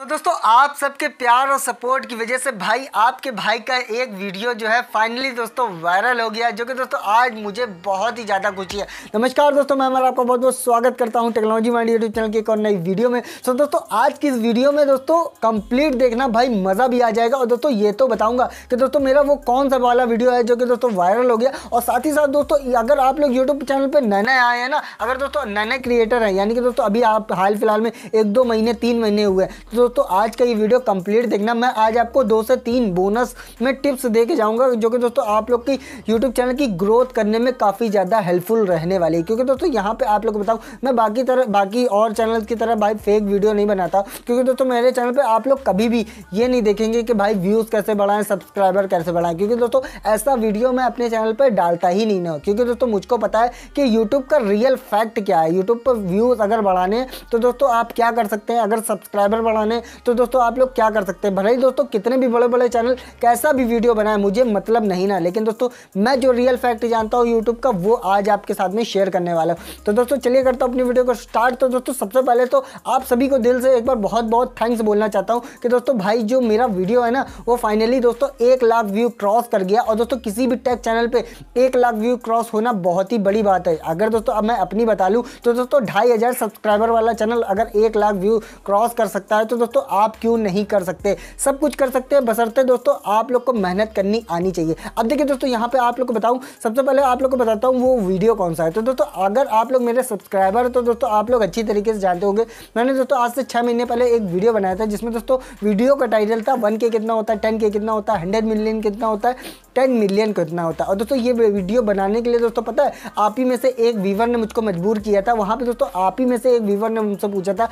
तो दोस्तों आप सबके प्यार और सपोर्ट की वजह से भाई आपके भाई का एक वीडियो जो है फाइनली दोस्तों वायरल हो गया जो कि दोस्तों आज मुझे बहुत ही ज़्यादा खुशी है नमस्कार दोस्तों मैं हमारा आपका बहुत बहुत स्वागत करता हूं टेक्नोलॉजी माइंड यूट्यूब चैनल की एक और नई वीडियो में सो दोस्तों आज की इस वीडियो में दोस्तों कंप्लीट देखना भाई मज़ा भी आ जाएगा और दोस्तों ये तो बताऊँगा कि दोस्तों मेरा वो कौन सा वाला वीडियो है जो कि दोस्तों वायरल हो गया और साथ ही साथ दोस्तों अगर आप लोग यूट्यूब चैनल पर नए नए आए हैं ना अगर दोस्तों नए नए क्रिएटर हैं यानी कि दोस्तों अभी आप हाल फिलहाल में एक दो महीने तीन महीने हुए तो दोस्तों आज का ये वीडियो कंप्लीट देखना मैं आज आपको दो से तीन बोनस में टिप्स दे के जाऊँगा जो कि दोस्तों आप लोग की यूट्यूब चैनल की ग्रोथ करने में काफ़ी ज़्यादा हेल्पफुल रहने वाली है क्योंकि दोस्तों यहाँ पर आप लोग बताऊँ मैं बाकी तरह बाकी और चैनल की तरह भाई फेक वीडियो नहीं बनाता क्योंकि दोस्तों मेरे चैनल पर आप लोग कभी भी ये नहीं देखेंगे कि भाई व्यूज़ कैसे बढ़ाएं सब्सक्राइबर कैसे बढ़ाएं क्योंकि दोस्तों ऐसा वीडियो मैं अपने चैनल पर डालता ही नहीं ना क्योंकि दोस्तों मुझको पता है कि यूट्यूब का रियल फैक्ट क्या है यूट्यूब पर व्यूज़ अगर बढ़ाने तो दोस्तों आप क्या कर सकते हैं अगर सब्सक्राइबर बढ़ाने हैं तो दोस्तों आप लोग क्या कर सकते हैं भले ही दोस्तों कितने भी बड़े बड़े चैनल कैसा भी वीडियो बनाए मुझे मतलब नहीं ना लेकिन दोस्तों मैं जो रियल फैक्ट जानता हूँ यूट्यूब का वो आज आपके साथ में शेयर करने वाला हूँ तो दोस्तों चलिए करता हूँ अपनी वीडियो को स्टार्ट तो दोस्तों सबसे पहले तो आप सभी को दिल से एक बार बहुत बहुत थैंक्स बोलना चाहता हूँ कि दोस्तों भाई जो मेरा वीडियो है ना वो फाइनली दोस्तों एक लाख व्यू क्रॉस कर गया और दोस्तों किसी भी टेक चैनल पर एक लाख व्यू क्रॉस होना बहुत ही बड़ी बात है अगर दोस्तों अब मैं अपनी बता लूँ तो दोस्तों ढाई सब्सक्राइबर वाला चैनल अगर एक लाख व्यू क्रॉस कर सकता है तो दोस्तों आप क्यों नहीं कर सकते सब कुछ कर सकते हैं बसरते दोस्तों आप लोग को मेहनत करनी आनी चाहिए अब देखिए दोस्तों यहाँ पे आप लोग को बताऊँ सबसे पहले आप लोग को बताता हूँ वो वीडियो कौन सा है तो दोस्तों अगर आप लोग मेरे सब्सक्राइबर है तो दोस्तों आप लोग अच्छी तरीके से जानते होंगे मैंने दोस्तों आज से छः महीने पहले एक वीडियो बनाया था जिसमें दोस्तों वीडियो का टाइटल था वन कितना होता है टेन कितना होता है हंड्रेड मिलियन कितना होता है टेन मिलियन कितना होता है और दोस्तों ये वीडियो बनाने के लिए दोस्तों पता है आप ही में से एक वीवर ने मुझको मजबूर किया था वहाँ पर दोस्तों आप ही में से एक वीवर ने मुझसे पूछा था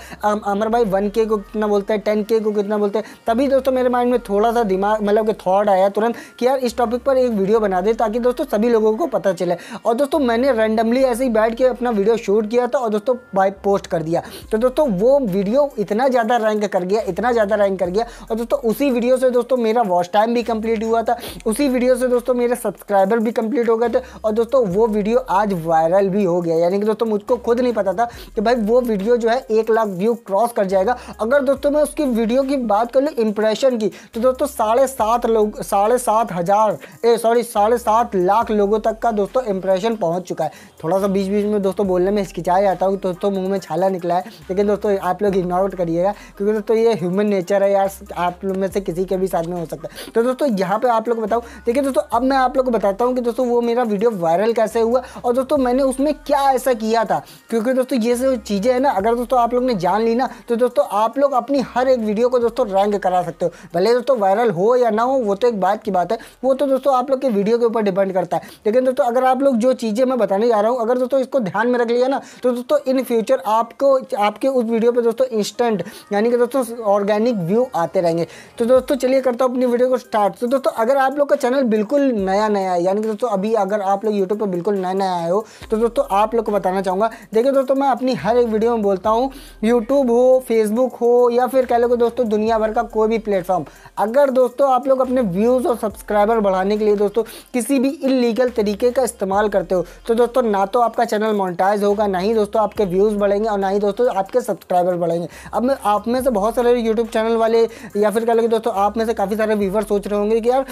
अमर भाई वन को कितना बोलते हैं टेन को कितना बोलते हैं तभी दोस्तों मेरे माइंड में थोड़ा सा दिमाग मतलब कि थॉट आया तुरंत कि यार इस टॉपिक पर एक वीडियो बना दे ताकि दोस्तों सभी लोगों को पता चले और दोस्तों मैंने रैंडमली ऐसे ही बैठ के अपना वीडियो शूट किया था और दोस्तों बाई पोस्ट कर दिया तो दोस्तों वो वीडियो इतना ज़्यादा रैंक कर गया इतना ज़्यादा रैंक कर गया और दोस्तों उसी वीडियो से दोस्तों मेरा वॉच टाइम भी कंप्लीट हुआ था उसी वीडियो से दोस्तों मेरे सब्सक्राइबर भी कंप्लीट हो गए थे और दोस्तों वो वीडियो आज वायरल भी हो गया यानी कि दोस्तों मुझको खुद नहीं पता था कि भाई वो वीडियो जो है एक लाख व्यू क्रॉस कर जाएगा अगर दोस्तों तो मैं उसकी वीडियो की बात कर लूँ इम्प्रेशन की तो दोस्तों साढ़े सात लोग साढ़े सात हज़ार ए सॉरी साढ़े सात लाख लोगों तक का दोस्तों इम्प्रेशन पहुंच चुका है थोड़ा सा बीच बीच में दोस्तों बोलने में हिचकिचाया जाता हूँ दोस्तों मुँह में छाला निकला है लेकिन दोस्तों आप लोग इग्नोर करिएगा क्योंकि दोस्तों ये ह्यूमन नेचर है यार आप लोग में से किसी के भी साथ में हो सकता है तो दोस्तों यहाँ पर आप लोग बताओ देखिए दोस्तों अब मैं आप लोग को बताता हूँ कि दोस्तों वो मेरा वीडियो वायरल कैसे हुआ और दोस्तों मैंने उसमें क्या ऐसा किया था क्योंकि दोस्तों ये सब चीज़ें हैं ना अगर दोस्तों आप लोग ने जान ली ना तो दोस्तों आप लोग अपनी अपनी हर एक वीडियो को दोस्तों रैंक करा सकते हो भले दोस्तों वायरल हो या ना हो वो तो एक बात की बात है वो तो दोस्तों आप लोग के वीडियो के ऊपर डिपेंड करता है लेकिन दोस्तों अगर आप लोग जो चीज़ें मैं बताने जा रहा हूँ अगर दोस्तों इसको ध्यान में रख लिया ना तो दोस्तों इन फ्यूचर आपको आपके उस वीडियो पर दोस्तों इंस्टेंट यानी कि दोस्तों ऑर्गेनिक व्यू आते रहेंगे तो दोस्तों चलिए करता हूँ अपनी वीडियो को स्टार्ट तो दोस्तों अगर आप लोग का चैनल बिल्कुल नया नया है यानी कि दोस्तों अभी अगर आप लोग यूट्यूब पर बिल्कुल नया नया आए हो तो दोस्तों आप लोग को बताना चाहूँगा देखिए दोस्तों मैं अपनी हर एक वीडियो में बोलता हूँ यूट्यूब हो फेसबुक हो या फिर कह लो दोस्तों दुनिया भर का कोई भी प्लेटफॉर्म अगर दोस्तों आप लोग अपने व्यूज़ और सब्सक्राइबर बढ़ाने के लिए दोस्तों किसी भी इलीगल तरीके का इस्तेमाल करते हो तो दोस्तों ना तो आपका चैनल मोनिटाइज होगा ना ही दोस्तों आपके व्यूज़ बढ़ेंगे और ना ही दोस्तों आपके सब्सक्राइबर बढ़ेंगे अब आप में से बहुत सारे यूट्यूब चैनल वाले या फिर कह लो दोस्तों आप में से काफ़ी सारे व्यूवर सोच रहे होंगे कि यार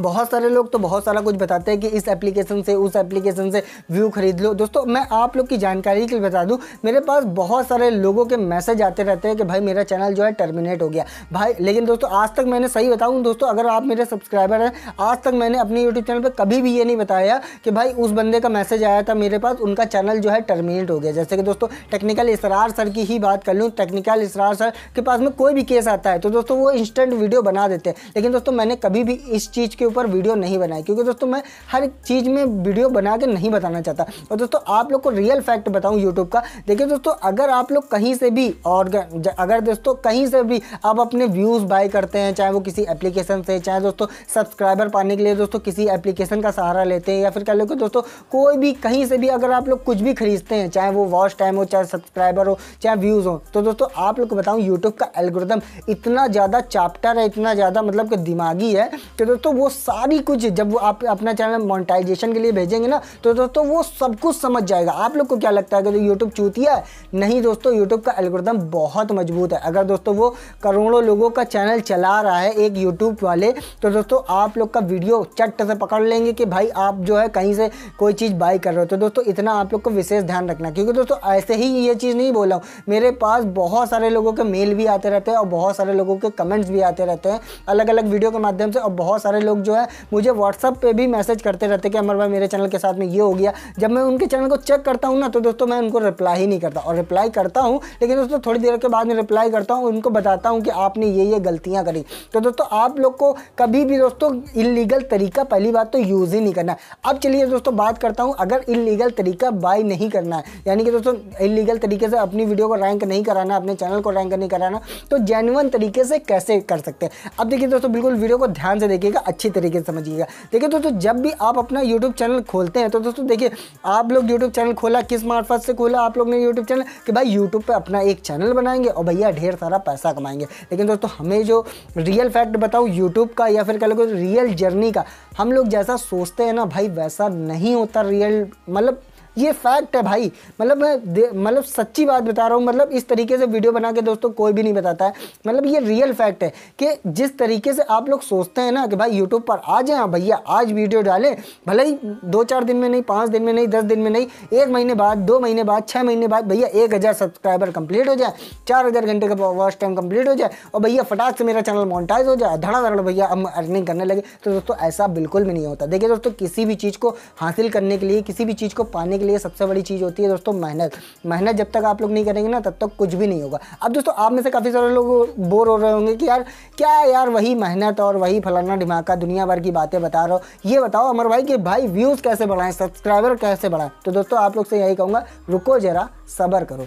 बहुत सारे लोग तो बहुत सारा कुछ बताते हैं कि इस एप्लीकेशन से उस एप्लीकेशन से व्यू खरीद लो दोस्तों मैं आप लोग की जानकारी के लिए बता दूं मेरे पास बहुत सारे लोगों के मैसेज आते रहते हैं कि भाई मेरा चैनल जो है टर्मिनेट हो गया भाई लेकिन दोस्तों आज तक मैंने सही बताऊँ दोस्तों अगर आप मेरे सब्सक्राइबर हैं आज तक मैंने अपने यूट्यूब चैनल पर कभी भी ये नहीं बताया कि भाई उस बंदे का मैसेज आया था मेरे पास उनका चैनल जो है टर्मिनेट हो गया जैसे कि दोस्तों टेक्निकल इसरार सर की ही बात कर लूँ टेक्निकल इसरार सर के पास में कोई भी केस आता है तो दोस्तों वो इंस्टेंट वीडियो बना देते हैं लेकिन दोस्तों मैंने कभी भी इस चीज़ उसके ऊपर वीडियो नहीं बनाई क्योंकि दोस्तों मैं हर चीज़ में वीडियो बना के नहीं बताना चाहता और दोस्तों आप लोग को रियल फैक्ट बताऊँ यूट्यूब का देखिए दोस्तों अगर आप लोग कहीं से भी और अगर दोस्तों कहीं से भी आप अपने व्यूज़ बाय करते हैं चाहे वो किसी एप्लीकेशन से चाहे दोस्तों सब्सक्राइबर पाने के लिए दोस्तों किसी एप्लीकेशन का सहारा लेते हैं या फिर कह लो कि दोस्तों कोई भी कहीं से भी अगर आप लोग कुछ भी खरीदते हैं चाहे वो वॉच टाइम हो चाहे सब्सक्राइबर हो चाहे व्यूज़ हो तो दोस्तों आप लोग को बताऊँ यूट्यूब का एल्गोरिदम इतना ज़्यादा चैप्टर है इतना ज़्यादा मतलब कि दिमागी है कि दोस्तों वो सारी कुछ जब आप अपना चैनल मोनिटाइजेशन के लिए भेजेंगे ना तो दोस्तों वो सब कुछ समझ जाएगा आप लोग को क्या लगता है कि तो यूट्यूब चूतिया है नहीं दोस्तों यूट्यूब का एल्गोरिदम बहुत मजबूत है अगर दोस्तों वो करोड़ों लोगों का चैनल चला रहा है एक यूट्यूब वाले तो दोस्तों आप लोग का वीडियो चट से पकड़ लेंगे कि भाई आप जो है कहीं से कोई चीज़ बाई कर रहे हो तो दोस्तों इतना आप लोग को विशेष ध्यान रखना क्योंकि दोस्तों ऐसे ही ये चीज़ नहीं बोला हूँ मेरे पास बहुत सारे लोगों के मेल भी आते रहते हैं और बहुत सारे लोगों के कमेंट्स भी आते रहते हैं अलग अलग वीडियो के माध्यम से और बहुत सारे लोग जो है मुझे व्हाट्सअप पर भी मैसेज करते रहते कि अमर भाई मेरे चैनल के साथ में ये हो गया जब मैं उनके चैनल को चेक करता हूँ ना तो दोस्तों मैं उनको रिप्लाई ही नहीं करता और रिप्लाई करता हूँ लेकिन दोस्तों थोड़ी देर के बाद में रिप्लाई करता हूँ उनको बताता हूँ कि आपने ये ये गलतियाँ करी तो दोस्तों आप लोग को कभी भी दोस्तों इलीगल तरीका पहली बात तो यूज़ ही नहीं करना अब चलिए दोस्तों बात करता हूँ अगर इलीगल तरीका बाय नहीं करना है यानी कि दोस्तों इलीगल तरीके से अपनी वीडियो को रैंक नहीं कराना अपने चैनल को रैंक नहीं कराना तो जेनुअन तरीके से कैसे कर सकते हैं अब देखिए दोस्तों बिल्कुल वीडियो को ध्यान से देखिएगा अच्छी तरीके से समझिएगा देखिए दोस्तों जब भी आप अपना यूट्यूब चैनल खोलते हैं तो दोस्तों देखिए आप लोग यूट्यूब चैनल खोला किस मार्फत से खोला आप लोग ने यूट्यूब चैनल कि भाई यूट्यूब पर अपना एक चैनल बनाएंगे और भैया ढेर सारा पैसा कमाएंगे लेकिन दोस्तों हमें जो रियल फैक्ट बताऊँ यूट्यूब का या फिर कह लो रियल जर्नी का हम लोग जैसा सोचते हैं ना भाई वैसा नहीं होता रियल मतलब ये फैक्ट है भाई मतलब मैं मतलब सच्ची बात बता रहा हूँ मतलब इस तरीके से वीडियो बना के दोस्तों कोई भी नहीं बताता है मतलब ये रियल फैक्ट है कि जिस तरीके से आप लोग सोचते हैं ना कि भाई यूट्यूब पर आ जाए हाँ भैया आज वीडियो डालें भले ही दो चार दिन में नहीं पाँच दिन में नहीं दस दिन में नहीं एक महीने बाद दो महीने बाद छः महीने बाद भैया एक हज़ार सब्सक्राइबर कंप्लीट हो जाए चार हज़ार घंटे का वॉच टाइम कंप्लीट हो जाए और भैया फटाक से मेरा चैनल मोनिटाइज हो जाए धड़ा भैया अब अर्निंग करने लगे तो दोस्तों ऐसा बिल्कुल भी नहीं होता देखिए दोस्तों किसी भी चीज़ को हासिल करने के लिए किसी भी चीज़ को पाने के के लिए सबसे बड़ी चीज़ होती है दोस्तों मेहनत मेहनत जब तक आप लोग नहीं करेंगे ना तब तक कुछ भी नहीं होगा अब दोस्तों आप में से काफ़ी सारे लोग बोर हो रहे होंगे कि यार क्या यार वही मेहनत और वही फलाना ढिमाका दुनिया भर की बातें बता रहा हो ये बताओ अमर भाई कि भाई व्यूज़ कैसे बढ़ाएं सब्सक्राइबर कैसे बढ़ाएं तो दोस्तों आप लोग से यही कहूँगा रुको जरा सबर करो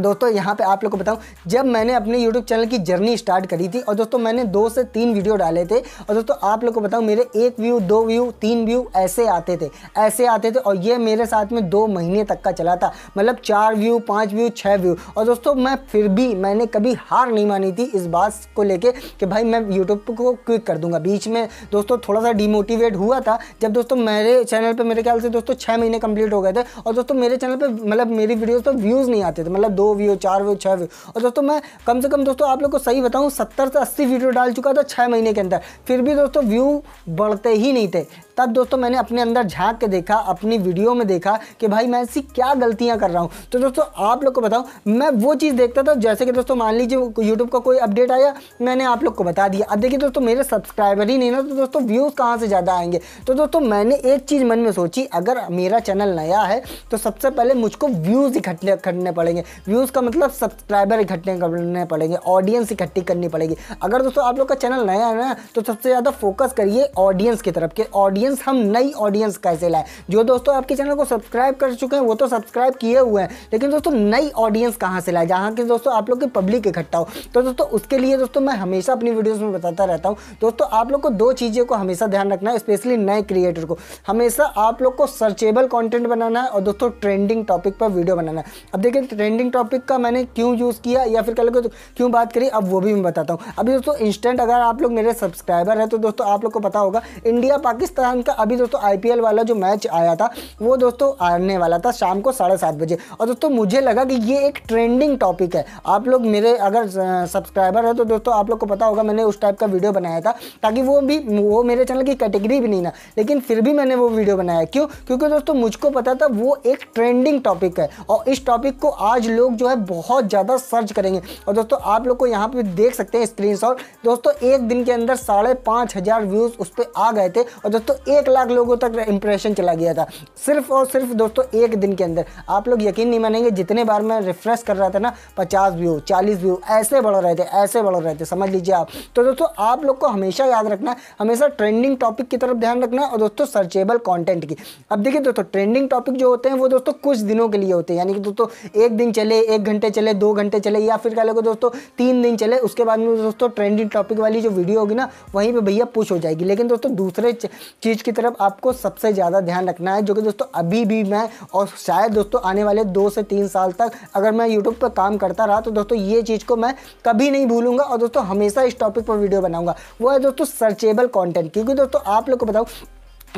दोस्तों यहाँ पे आप लोग को बताऊँ जब मैंने अपने YouTube चैनल की जर्नी स्टार्ट करी थी और दोस्तों मैंने दो से तीन वीडियो डाले थे और दोस्तों आप लोग को बताऊँ मेरे एक व्यू दो व्यू तीन व्यू ऐसे आते थे ऐसे आते थे और ये मेरे साथ में दो महीने तक का चला था मतलब चार व्यू पाँच व्यू छः व्यू और दोस्तों मैं फिर भी मैंने कभी हार नहीं मानी थी इस बात को लेकर कि भाई मैं यूट्यूब को क्विक कर दूंगा बीच में दोस्तों थोड़ा सा डिमोटिवेट हुआ था जब दोस्तों मेरे चैनल पर मेरे ख्याल से दोस्तों छः महीने कम्प्लीट हो गए थे और दोस्तों मेरे चैनल पर मतलब मेरी वीडियोज़ पर व्यूज़ नहीं आते थे मतलब दो दो व्यू चार व्यू छः व्यू और दोस्तों मैं कम से कम दोस्तों आप लोग को सही बताऊँ सत्तर से अस्सी वीडियो डाल चुका था छः महीने के अंदर फिर भी दोस्तों व्यू बढ़ते ही नहीं थे तब दोस्तों मैंने अपने अंदर झाँक के देखा अपनी वीडियो में देखा कि भाई मैं ऐसी क्या गलतियां कर रहा हूँ तो दोस्तों आप लोग को बताऊँ मैं वो चीज़ देखता था जैसे कि दोस्तों मान लीजिए यूट्यूब का कोई अपडेट आया मैंने आप लोग को बता दिया अब देखिए दोस्तों मेरे सब्सक्राइबर ही नहीं ना तो दोस्तों व्यूज़ कहाँ से ज़्यादा आएंगे तो दोस्तों मैंने एक चीज़ मन में सोची अगर मेरा चैनल नया है तो सबसे पहले मुझको व्यूज़ इकट्ठे करने पड़ेंगे व्यूज़ का मतलब सब्सक्राइबर इकट्ठे करने पड़ेंगे ऑडियंस इकट्ठी करनी पड़ेगी अगर दोस्तों आप लोग का चैनल नया है ना तो सबसे ज़्यादा फोकस करिए ऑडियंस की तरफ के ऑडियंस ऑडियंस हम नई ऑडियंस कैसे लाएं जो दोस्तों आपके चैनल को सब्सक्राइब कर चुके हैं वो तो सब्सक्राइब किए हुए हैं लेकिन दोस्तों नई ऑडियंस कहाँ से लाए जहाँ की दोस्तों आप लोग की पब्लिक इकट्ठा हो तो दोस्तों उसके लिए दोस्तों मैं हमेशा अपनी वीडियोज़ में बताता रहता हूँ दोस्तों आप लोग को दो चीज़ों को हमेशा ध्यान रखना है स्पेशली नए क्रिएटर को हमेशा आप लोग को सर्चेबल कॉन्टेंट बनाना है और दोस्तों ट्रेंडिंग टॉपिक पर वीडियो बनाना है अब देखिए ट्रेंडिंग टॉपिक का मैंने क्यों यूज़ किया या फिर कल को तो क्यों बात करी अब वो भी मैं बताता हूँ अभी दोस्तों इंस्टेंट अगर आप लोग मेरे सब्सक्राइबर हैं तो दोस्तों आप लोग को पता होगा इंडिया पाकिस्तान राजस्थान का अभी दोस्तों आईपीएल वाला जो मैच आया था वो दोस्तों आने वाला था शाम को साढ़े सात बजे और दोस्तों मुझे लगा कि ये एक ट्रेंडिंग टॉपिक है आप लोग मेरे अगर सब्सक्राइबर है तो दोस्तों आप लोग को पता होगा मैंने उस टाइप का वीडियो बनाया था ताकि वो भी वो मेरे चैनल की कैटेगरी भी नहीं ना लेकिन फिर भी मैंने वो वीडियो बनाया क्यों क्योंकि दोस्तों मुझको पता था वो एक ट्रेंडिंग टॉपिक है और इस टॉपिक को आज लोग जो है बहुत ज़्यादा सर्च करेंगे और दोस्तों आप लोग को यहाँ पर देख सकते हैं स्क्रीन दोस्तों एक दिन के अंदर साढ़े पाँच हज़ार व्यूज़ उस पर आ गए थे और दोस्तों एक लाख लोगों तक इंप्रेशन चला गया था सिर्फ और सिर्फ दोस्तों एक दिन के अंदर आप लोग यकीन नहीं मानेंगे जितने बार मैं रिफ्रेश कर रहा था ना पचास व्यू चालीस व्यू ऐसे बढ़ रहे थे ऐसे बढ़ रहे थे समझ लीजिए आप तो दोस्तों आप लोग को हमेशा याद रखना हमेशा ट्रेंडिंग टॉपिक की तरफ ध्यान रखना और दोस्तों सर्चेबल कॉन्टेंट की अब देखिए दोस्तों ट्रेंडिंग टॉपिक जो होते हैं वो दोस्तों कुछ दिनों के लिए होते हैं यानी कि दोस्तों एक दिन चले एक घंटे चले दो घंटे चले या फिर कह लोगे दोस्तों तीन दिन चले उसके बाद में दोस्तों ट्रेंडिंग टॉपिक वाली जो वीडियो होगी ना वहीं पर भैया पुश हो जाएगी लेकिन दोस्तों दूसरे चीज़ चीज़ की तरफ आपको सबसे ज़्यादा ध्यान रखना है जो कि दोस्तों अभी भी मैं और शायद दोस्तों आने वाले दो से तीन साल तक अगर मैं यूट्यूब पर काम करता रहा तो दोस्तों ये चीज़ को मैं कभी नहीं भूलूंगा और दोस्तों हमेशा इस टॉपिक पर वीडियो बनाऊंगा वो है दोस्तों सर्चेबल कॉन्टेंट क्योंकि दोस्तों आप लोग को बताऊँ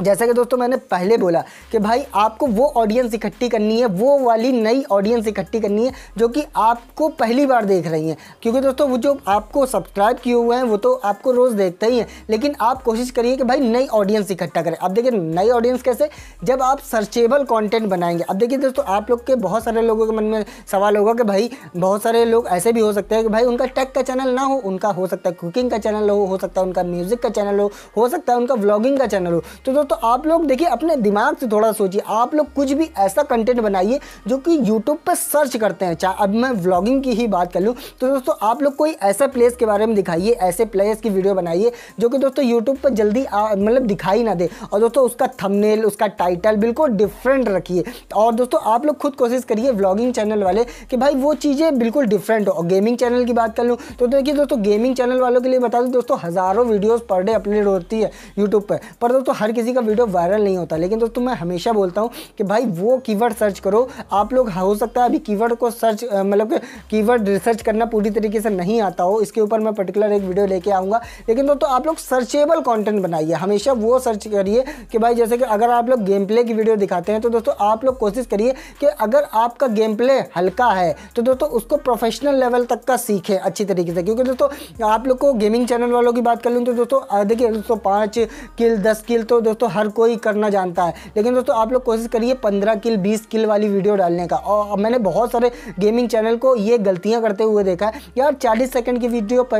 जैसा कि दोस्तों मैंने पहले बोला कि भाई आपको वो ऑडियंस इकट्ठी करनी है वो वाली नई ऑडियंस इकट्ठी करनी है जो कि आपको पहली बार देख रही हैं क्योंकि दोस्तों वो जो आपको सब्सक्राइब किए हुए हैं वो तो आपको रोज़ देखते ही हैं लेकिन आप कोशिश करिए कि भाई नई ऑडियंस इकट्ठा करें अब देखिए नई ऑडियंस कैसे जब आप सर्चेबल कॉन्टेंट बनाएंगे अब देखिए दोस्तों आप लोग के बहुत सारे लोगों के मन में सवाल होगा कि भाई बहुत सारे लोग ऐसे भी हो सकते हैं कि भाई उनका टेक का चैनल ना हो उनका हो सकता है कुकिंग का चैनल हो सकता है उनका म्यूज़िक का चैनल हो हो सकता है उनका व्लॉगिंग का चैनल हो तो दोस्तों तो आप लोग देखिए अपने दिमाग से थोड़ा सोचिए आप लोग कुछ भी ऐसा कंटेंट बनाइए जो कि यूट्यूब पर सर्च करते हैं चाहे अब मैं व्लॉगिंग की ही बात कर लूँ तो दोस्तों आप लोग कोई ऐसा प्लेस के बारे में दिखाइए ऐसे प्लेस की वीडियो बनाइए जो कि दोस्तों यूट्यूब पर जल्दी मतलब दिखाई ना दे और दोस्तों उसका थमनेल उसका टाइटल बिल्कुल डिफरेंट रखिए और दोस्तों आप लोग खुद कोशिश करिए व्लॉगिंग चैनल वाले कि भाई वो चीज़ें बिल्कुल डिफरेंट हो और गेमिंग चैनल की बात कर लूँ तो देखिए दोस्तों गेमिंग चैनल वालों के लिए बता दूँ दोस्तों हज़ारों वीडियोज़ पर डे अपलोड होती है यूट्यूब पर दोस्तों हर किसी किसी का वीडियो वायरल नहीं होता लेकिन दोस्तों मैं हमेशा बोलता हूँ कि भाई वो कीवर्ड सर्च करो आप लोग हो सकता है अभी कीवर्ड को सर्च मतलब कीवर्ड रिसर्च करना पूरी तरीके से नहीं आता हो इसके ऊपर मैं पर्टिकुलर एक वीडियो लेके आऊँगा लेकिन दोस्तों आप लोग सर्चेबल कॉन्टेंट बनाइए हमेशा वो सर्च करिए कि भाई जैसे कि अगर आप लोग गेम प्ले की वीडियो दिखाते हैं तो दोस्तों आप लोग कोशिश करिए कि अगर आपका गेम प्ले हल्का है तो दोस्तों उसको प्रोफेशनल लेवल तक का सीखे अच्छी तरीके से क्योंकि दोस्तों आप लोग को गेमिंग चैनल वालों की बात कर लूँ तो दोस्तों देखिए दोस्तों पाँच किल दस किल तो दोस्तों हर कोई करना जानता है लेकिन दोस्तों आप लोग कोशिश करिए पंद्रह किल बीस किल वाली वीडियो डालने का और मैंने बहुत सारे गेमिंग चैनल को ये गलतियाँ करते हुए देखा है यार चालीस सेकेंड की वीडियो प,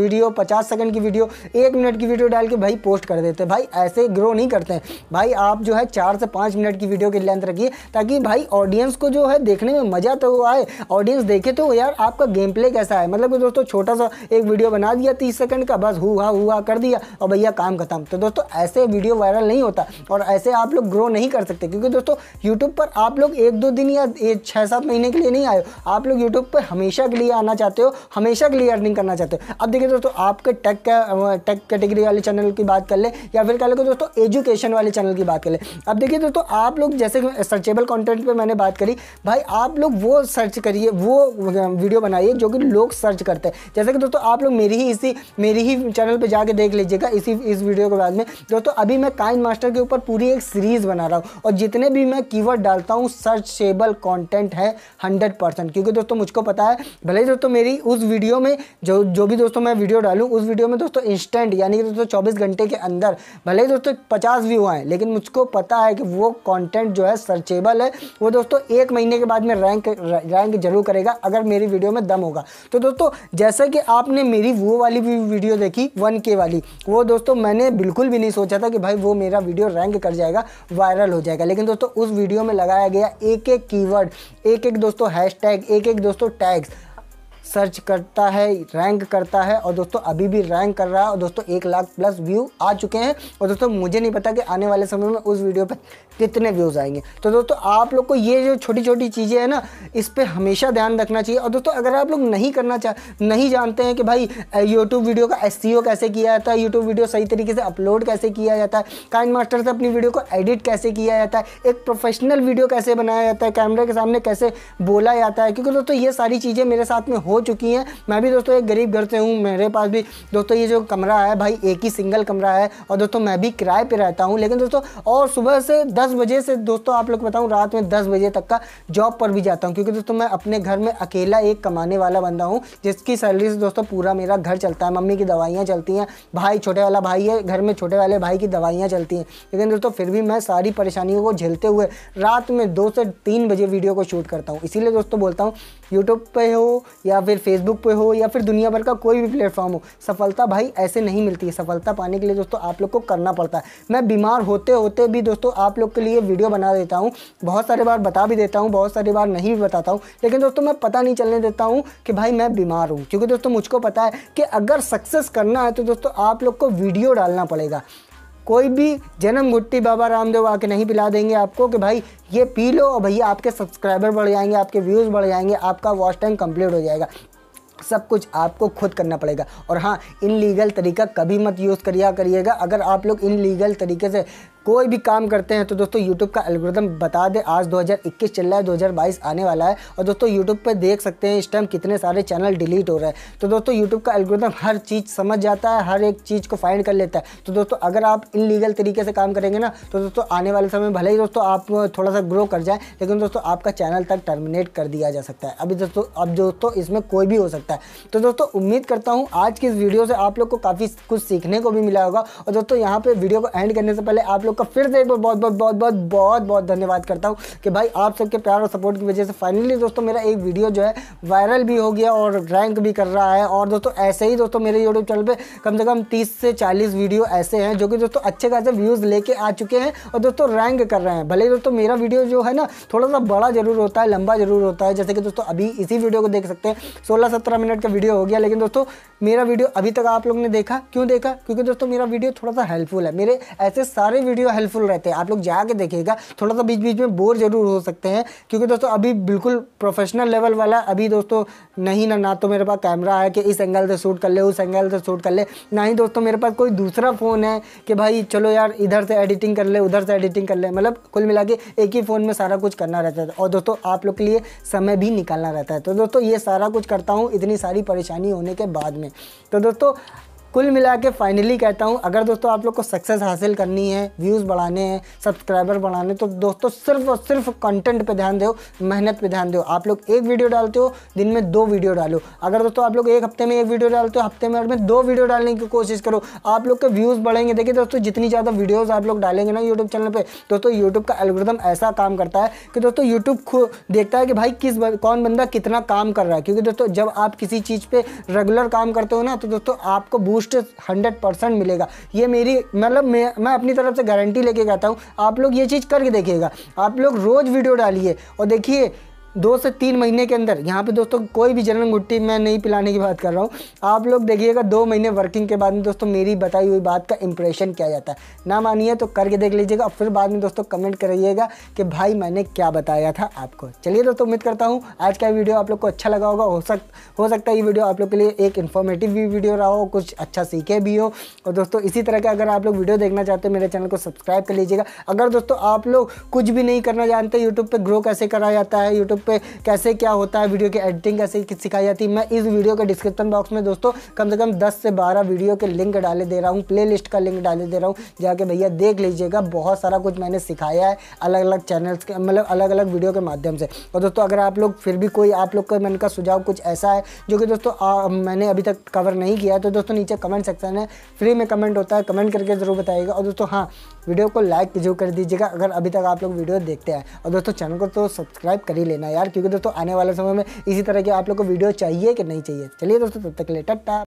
वीडियो पचास सेकेंड की वीडियो एक मिनट की वीडियो डाल के भाई पोस्ट कर देते हैं भाई ऐसे ग्रो नहीं करते भाई आप जो है चार से पाँच मिनट की वीडियो की लेंथ रखिए ताकि भाई ऑडियंस को जो है देखने में मज़ा तो आए ऑडियंस देखे तो यार आपका गेम प्ले कैसा है मतलब कि दोस्तों छोटा सा एक वीडियो बना दिया तीस सेकंड का बस हुआ हुआ कर दिया और भैया काम खत्म तो दोस्तों ऐसे वीडियो वायरल वायरल नहीं होता और ऐसे आप लोग ग्रो नहीं कर सकते क्योंकि दोस्तों यूट्यूब पर आप लोग एक दो दिन या छः सात महीने के लिए नहीं आए हो आप लोग यूट्यूब पर हमेशा के लिए आना चाहते हो हमेशा के लिए अर्निंग करना चाहते हो अब देखिए दोस्तों आपके टेक टेक कैटेगरी वाले चैनल की बात कर ले या फिर कह लो दोस्तों एजुकेशन वाले चैनल की बात कर ले अब देखिए दोस्तों आप लोग जैसे सर्चेबल कॉन्टेंट पर मैंने बात करी भाई आप लोग वो सर्च करिए वो वीडियो बनाइए जो कि लोग सर्च करते हैं जैसे कि दोस्तों आप लोग मेरी ही इसी मेरी ही चैनल पर जाके देख लीजिएगा इसी इस वीडियो के बाद में दोस्तों अभी मैं साइन मास्टर के ऊपर पूरी एक सीरीज़ बना रहा हूँ और जितने भी मैं कीवर्ड डालता हूँ सर्चेबल कंटेंट है हंड्रेड परसेंट क्योंकि दोस्तों मुझको पता है भले ही दोस्तों मेरी उस वीडियो में जो जो भी दोस्तों मैं वीडियो डालूँ उस वीडियो में दोस्तों इंस्टेंट यानी कि दोस्तों चौबीस घंटे के अंदर भले ही दोस्तों पचास व्यू आए लेकिन मुझको पता है कि वो कॉन्टेंट जो है सर्चेबल है वो दोस्तों एक महीने के बाद में रैंक रैंक जरूर करेगा अगर मेरी वीडियो में दम होगा तो दोस्तों जैसे कि आपने मेरी वो वाली वीडियो देखी वन के वाली वो दोस्तों मैंने बिल्कुल भी नहीं सोचा था कि भाई वो मेरा वीडियो रैंक कर जाएगा वायरल हो जाएगा लेकिन दोस्तों उस वीडियो में लगाया गया एक एक कीवर्ड एक एक दोस्तों हैशटैग एक एक दोस्तों टैग्स सर्च करता है रैंक करता है और दोस्तों अभी भी रैंक कर रहा है और दोस्तों एक लाख प्लस व्यू आ चुके हैं और दोस्तों मुझे नहीं पता कि आने वाले समय में उस वीडियो पर कितने व्यूज़ आएंगे तो दोस्तों आप लोग को ये जो छोटी छोटी चीज़ें हैं ना इस पर हमेशा ध्यान रखना चाहिए और दोस्तों अगर आप लोग नहीं करना चाह नहीं जानते हैं कि भाई यूट्यूब वीडियो का एस e कैसे किया जाता है यूट्यूब वीडियो सही तरीके से अपलोड कैसे किया जाता है काइन मास्टर से अपनी वीडियो को एडिट कैसे किया जाता है एक प्रोफेशनल वीडियो कैसे बनाया जाता है कैमरे के सामने कैसे बोला जाता है क्योंकि दोस्तों ये सारी चीज़ें मेरे साथ में हो चुकी हैं मैं भी दोस्तों एक गरीब घर से हूँ मेरे पास भी दोस्तों ये जो कमरा है भाई एक ही सिंगल कमरा है और दोस्तों मैं भी किराए पर रहता हूँ लेकिन दोस्तों और सुबह से दस दस बजे से दोस्तों आप लोग बताऊँ रात में दस बजे तक का जॉब पर भी जाता हूँ क्योंकि दोस्तों मैं अपने घर में अकेला एक कमाने वाला बंदा हूँ जिसकी सैलरी से दोस्तों पूरा मेरा घर चलता है मम्मी की दवाइयाँ चलती हैं भाई छोटे वाला भाई है घर में छोटे वाले भाई की दवाइयाँ चलती हैं लेकिन दोस्तों फिर भी मैं सारी परेशानियों को झेलते हुए रात में दो से तीन बजे वीडियो को शूट करता हूँ इसीलिए दोस्तों बोलता हूँ यूट्यूब पर हो या फिर फेसबुक पर हो या फिर दुनिया भर का कोई भी प्लेटफॉर्म हो सफलता भाई ऐसे नहीं मिलती है सफलता पाने के लिए दोस्तों आप लोग को करना पड़ता है मैं बीमार होते होते भी दोस्तों आप लोग के लिए वीडियो बना देता हूँ बहुत सारे बार बता भी देता हूँ बहुत सारी बार नहीं भी बताता हूँ लेकिन दोस्तों मैं पता नहीं चलने देता हूँ कि भाई मैं बीमार हूँ क्योंकि दोस्तों मुझको पता है कि अगर सक्सेस करना है तो दोस्तों आप लोग को वीडियो डालना पड़ेगा कोई भी जन्म गुट्टी बाबा रामदेव आके नहीं पिला देंगे आपको कि भाई ये पी लो और भैया आपके सब्सक्राइबर बढ़ जाएंगे आपके व्यूज़ बढ़ जाएंगे आपका वॉच टाइम कंप्लीट हो जाएगा सब कुछ आपको खुद करना पड़ेगा और हाँ इन लीगल तरीका कभी मत यूज़ करिया करिएगा अगर आप लोग इन लीगल तरीके से कोई भी काम करते हैं तो दोस्तों यूट्यूब का एल्गोरिदम बता दे आज 2021 चल रहा है 2022 आने वाला है और दोस्तों यूट्यूब पर देख सकते हैं इस टाइम कितने सारे चैनल डिलीट हो रहे हैं तो दोस्तों यूट्यूब का एल्गोरिदम हर चीज़ समझ जाता है हर एक चीज़ को फाइंड कर लेता है तो दोस्तों अगर आप इनलीगल तरीके से काम करेंगे ना तो दोस्तों आने वाले समय भले ही दोस्तों आप थोड़ा सा ग्रो कर जाए लेकिन दोस्तों आपका चैनल तक टर्मिनेट कर दिया जा सकता है अभी दोस्तों अब दोस्तों इसमें कोई भी हो सकता है तो दोस्तों उम्मीद करता हूँ आज की इस वीडियो से आप लोग को काफ़ी कुछ सीखने को भी मिला होगा और दोस्तों यहाँ पर वीडियो को एंड करने से पहले आप लोग लोग का फिर से एक बार बहुत बहुत बहुत बहुत बहुत बहुत धन्यवाद करता हूँ कि भाई आप सबके प्यार और सपोर्ट की वजह से फाइनली दोस्तों मेरा एक वीडियो जो है वायरल भी हो गया और रैंक भी कर रहा है और दोस्तों ऐसे ही दोस्तों मेरे यूट्यूब चैनल पर कम से कम तीस से चालीस वीडियो ऐसे हैं जो कि दोस्तों अच्छे खासे व्यूज़ लेके आ चुके हैं और दोस्तों रैंक कर रहे हैं भले ही दोस्तों मेरा वीडियो जो है ना थोड़ा सा बड़ा जरूर होता है लंबा जरूर होता है जैसे कि दोस्तों अभी इसी वीडियो को देख सकते हैं सोलह सत्रह मिनट का वीडियो हो गया लेकिन दोस्तों मेरा वीडियो अभी तक आप लोगों ने देखा क्यों देखा क्योंकि दोस्तों मेरा वीडियो थोड़ा सा हेल्पफुल है मेरे ऐसे सारे वीडियो वीडियो हेल्पफुल रहते हैं आप लोग जाके देखिएगा थोड़ा सा बीच बीच में बोर जरूर हो सकते हैं क्योंकि दोस्तों अभी बिल्कुल प्रोफेशनल लेवल वाला अभी दोस्तों नहीं ना ना तो मेरे पास कैमरा है कि इस एंगल से शूट कर ले उस एंगल से शूट कर ले ना ही दोस्तों मेरे पास कोई दूसरा फ़ोन है कि भाई चलो यार इधर से एडिटिंग कर ले उधर से एडिटिंग कर ले मतलब कुल मिला के एक ही फ़ोन में सारा कुछ करना रहता है और दोस्तों आप लोग के लिए समय भी निकालना रहता है तो दोस्तों ये सारा कुछ करता हूँ इतनी सारी परेशानी होने के बाद में तो दोस्तों कुल मिला के फाइनली कहता हूँ अगर दोस्तों आप लोग को सक्सेस हासिल करनी है व्यूज़ बढ़ाने हैं सब्सक्राइबर बढ़ाने तो दोस्तों सिर्फ और सिर्फ कंटेंट पे ध्यान दो मेहनत पे ध्यान दो आप लोग एक वीडियो डालते हो दिन में दो वीडियो डालो अगर दोस्तों आप लोग एक हफ्ते में एक वीडियो डालते हो हफ्ते में में दो वीडियो डालने की कोशिश करो आप लोग के व्यूज़ बढ़ेंगे देखिए दोस्तों जितनी ज़्यादा वीडियोज़ आप लोग डालेंगे ना यूट्यूब चैनल पर दोस्तों यूट्यूब का एलग्रदम ऐसा काम करता है कि दोस्तों यूट्यूब खुद देखता है कि भाई किस कौन बंदा कितना काम कर रहा है क्योंकि दोस्तों जब आप किसी चीज़ पर रेगुलर काम करते हो ना तो दोस्तों आपको बूस्ट बूस्ट हंड्रेड परसेंट मिलेगा ये मेरी मतलब मैं मैं अपनी तरफ से गारंटी लेके कहता हूँ आप लोग ये चीज़ करके देखिएगा आप लोग रोज़ वीडियो डालिए और देखिए दो से तीन महीने के अंदर यहाँ पे दोस्तों कोई भी जनरल गुट्टी मैं नहीं पिलाने की बात कर रहा हूँ आप लोग देखिएगा दो महीने वर्किंग के बाद में दोस्तों मेरी बताई हुई बात का इंप्रेशन क्या जाता है ना मानिए तो करके देख लीजिएगा और फिर बाद में दोस्तों कमेंट करिएगा कि भाई मैंने क्या बताया था आपको चलिए दोस्तों उम्मीद करता हूँ आज का वीडियो आप लोग को अच्छा लगा होगा हो सक हो सकता है ये वीडियो आप लोग के लिए एक इन्फॉर्मेटिव भी वीडियो रहा हो कुछ अच्छा सीखे भी हो और दोस्तों इसी तरह का अगर आप लोग वीडियो देखना चाहते हो मेरे चैनल को सब्सक्राइब कर लीजिएगा अगर दोस्तों आप लोग कुछ भी नहीं करना जानते यूट्यूब पर ग्रो कैसे करा जाता है यूट्यूब पे कैसे क्या होता है वीडियो की एडिटिंग कैसे सिखाई जाती है मैं इस वीडियो के डिस्क्रिप्शन बॉक्स में दोस्तों कम से कम दस से बारह वीडियो के लिंक डाले दे रहा हूँ प्ले का लिंक डाले दे रहा हूँ जाके भैया देख लीजिएगा बहुत सारा कुछ मैंने सिखाया है अलग अलग चैनल्स के मतलब अलग अलग वीडियो के माध्यम से और दोस्तों अगर आप लोग फिर भी कोई आप लोग का मन का सुझाव कुछ ऐसा है जो कि दोस्तों आ, मैंने अभी तक कवर नहीं किया तो दोस्तों नीचे कमेंट सेक्शन है फ्री में कमेंट होता है कमेंट करके ज़रूर बताइएगा और दोस्तों हाँ वीडियो को लाइक जरूर कर दीजिएगा अगर अभी तक आप लोग वीडियो देखते हैं और दोस्तों चैनल को तो सब्सक्राइब कर ही लेना यार क्योंकि दोस्तों आने वाले समय में इसी तरह की आप लोग को वीडियो चाहिए कि नहीं चाहिए चलिए दोस्तों तब तक के लिए टट्टा